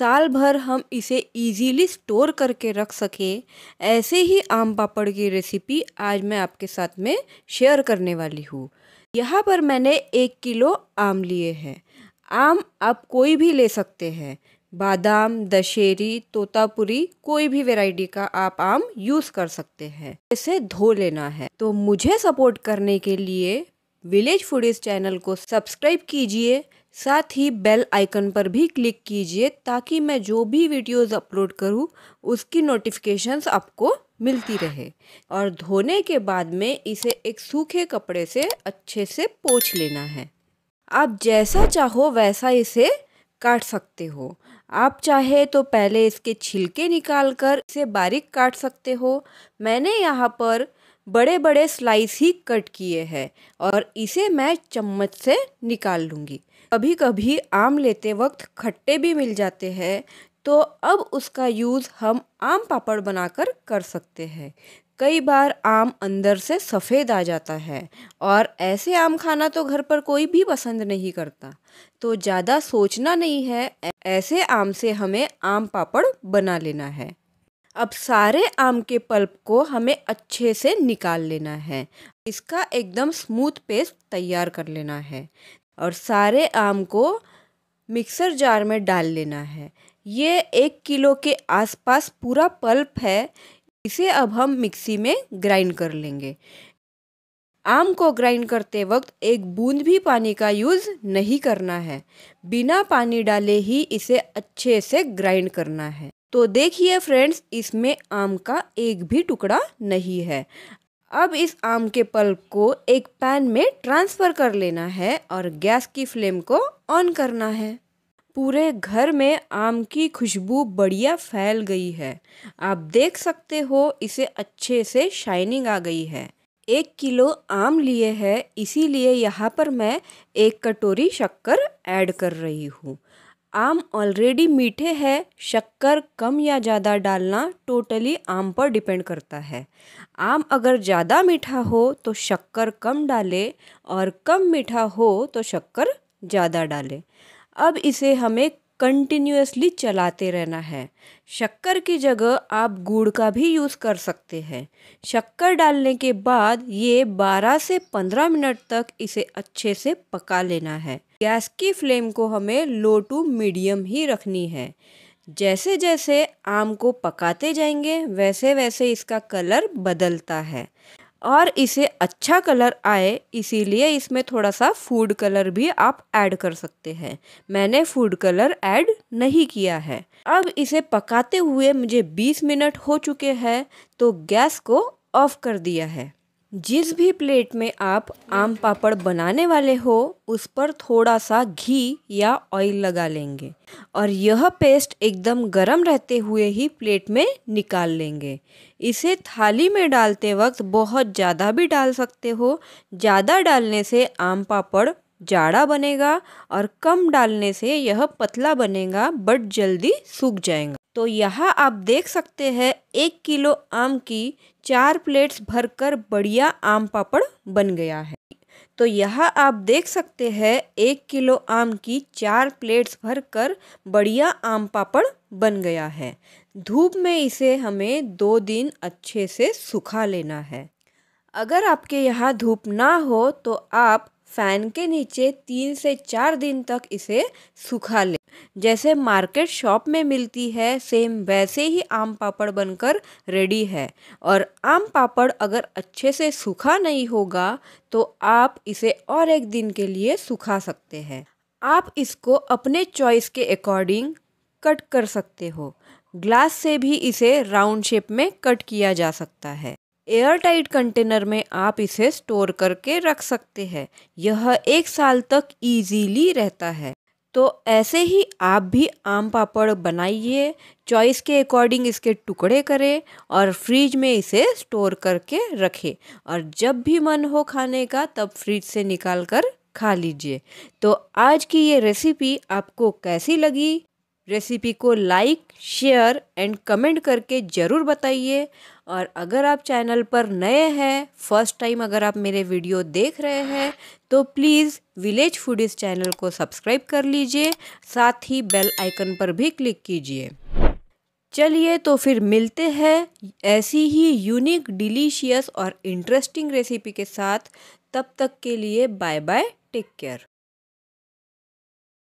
साल भर हम इसे इजीली स्टोर करके रख सकें ऐसे ही आम पापड़ की रेसिपी आज मैं आपके साथ में शेयर करने वाली हूँ यहाँ पर मैंने एक किलो आम लिए हैं आम आप कोई भी ले सकते हैं बादाम दशहरी तोतापुरी कोई भी वैरायटी का आप आम यूज़ कर सकते हैं इसे धो लेना है तो मुझे सपोर्ट करने के लिए विलेज फूडीज चैनल को सब्सक्राइब कीजिए साथ ही बेल आइकन पर भी क्लिक कीजिए ताकि मैं जो भी वीडियोस अपलोड करूं उसकी नोटिफिकेशंस आपको मिलती रहे और धोने के बाद में इसे एक सूखे कपड़े से अच्छे से पोछ लेना है आप जैसा चाहो वैसा इसे काट सकते हो आप चाहे तो पहले इसके छिलके निकाल कर इसे बारीक काट सकते हो मैंने यहाँ पर बड़े बड़े स्लाइस ही कट किए हैं और इसे मैं चम्मच से निकाल लूँगी कभी कभी आम लेते वक्त खट्टे भी मिल जाते हैं तो अब उसका यूज़ हम आम पापड़ बनाकर कर सकते हैं कई बार आम अंदर से सफ़ेद आ जाता है और ऐसे आम खाना तो घर पर कोई भी पसंद नहीं करता तो ज़्यादा सोचना नहीं है ऐसे आम से हमें आम पापड़ बना लेना है अब सारे आम के पल्प को हमें अच्छे से निकाल लेना है इसका एकदम स्मूथ पेस्ट तैयार कर लेना है और सारे आम को मिक्सर जार में डाल लेना है ये एक किलो के आसपास पूरा पल्प है इसे अब हम मिक्सी में ग्राइंड कर लेंगे आम को ग्राइंड करते वक्त एक बूंद भी पानी का यूज़ नहीं करना है बिना पानी डाले ही इसे अच्छे से ग्राइंड करना है तो देखिए फ्रेंड्स इसमें आम का एक भी टुकड़ा नहीं है अब इस आम के पल्प को एक पैन में ट्रांसफ़र कर लेना है और गैस की फ्लेम को ऑन करना है पूरे घर में आम की खुशबू बढ़िया फैल गई है आप देख सकते हो इसे अच्छे से शाइनिंग आ गई है एक किलो आम लिए है इसीलिए यहाँ पर मैं एक कटोरी शक्कर ऐड कर रही हूँ आम ऑलरेडी मीठे हैं शक्कर कम या ज़्यादा डालना टोटली आम पर डिपेंड करता है आम अगर ज़्यादा मीठा हो तो शक्कर कम डाले और कम मीठा हो तो शक्कर ज़्यादा डाले अब इसे हमें कंटिन्यूसली चलाते रहना है शक्कर की जगह आप गुड़ का भी यूज़ कर सकते हैं शक्कर डालने के बाद ये 12 से 15 मिनट तक इसे अच्छे से पका लेना है गैस की फ्लेम को हमें लो टू मीडियम ही रखनी है जैसे जैसे आम को पकाते जाएंगे वैसे वैसे इसका कलर बदलता है और इसे अच्छा कलर आए इसीलिए इसमें थोड़ा सा फूड कलर भी आप ऐड कर सकते हैं मैंने फूड कलर ऐड नहीं किया है अब इसे पकाते हुए मुझे 20 मिनट हो चुके हैं तो गैस को ऑफ कर दिया है जिस भी प्लेट में आप आम पापड़ बनाने वाले हो उस पर थोड़ा सा घी या ऑयल लगा लेंगे और यह पेस्ट एकदम गर्म रहते हुए ही प्लेट में निकाल लेंगे इसे थाली में डालते वक्त बहुत ज़्यादा भी डाल सकते हो ज़्यादा डालने से आम पापड़ जाड़ा बनेगा और कम डालने से यह पतला बनेगा बट जल्दी सूख जाएगा तो यहाँ आप देख सकते हैं एक किलो आम की चार प्लेट्स भरकर बढ़िया आम पापड़ बन गया है तो यहाँ आप देख सकते हैं एक किलो आम की चार प्लेट्स भरकर बढ़िया आम पापड़ बन गया है धूप में इसे हमें दो दिन अच्छे से सुखा लेना है अगर आपके यहाँ धूप ना हो तो आप फैन के नीचे तीन से चार दिन तक इसे सुखा लें जैसे मार्केट शॉप में मिलती है सेम वैसे ही आम पापड़ बनकर रेडी है और आम पापड़ अगर अच्छे से सूखा नहीं होगा तो आप इसे और एक दिन के लिए सूखा सकते हैं आप इसको अपने चॉइस के अकॉर्डिंग कट कर सकते हो ग्लास से भी इसे राउंड शेप में कट किया जा सकता है एयर टाइट कंटेनर में आप इसे स्टोर करके रख सकते हैं यह एक साल तक इजीली रहता है तो ऐसे ही आप भी आम पापड़ बनाइए चॉइस के अकॉर्डिंग इसके टुकड़े करें और फ्रिज में इसे स्टोर करके रखें और जब भी मन हो खाने का तब फ्रीज से निकाल कर खा लीजिए तो आज की ये रेसिपी आपको कैसी लगी रेसिपी को लाइक शेयर एंड कमेंट करके ज़रूर बताइए और अगर आप चैनल पर नए हैं फर्स्ट टाइम अगर आप मेरे वीडियो देख रहे हैं तो प्लीज़ विलेज फूडीज़ चैनल को सब्सक्राइब कर लीजिए साथ ही बेल आइकन पर भी क्लिक कीजिए चलिए तो फिर मिलते हैं ऐसी ही यूनिक डिलीशियस और इंटरेस्टिंग रेसिपी के साथ तब तक के लिए बाय बाय टेक केयर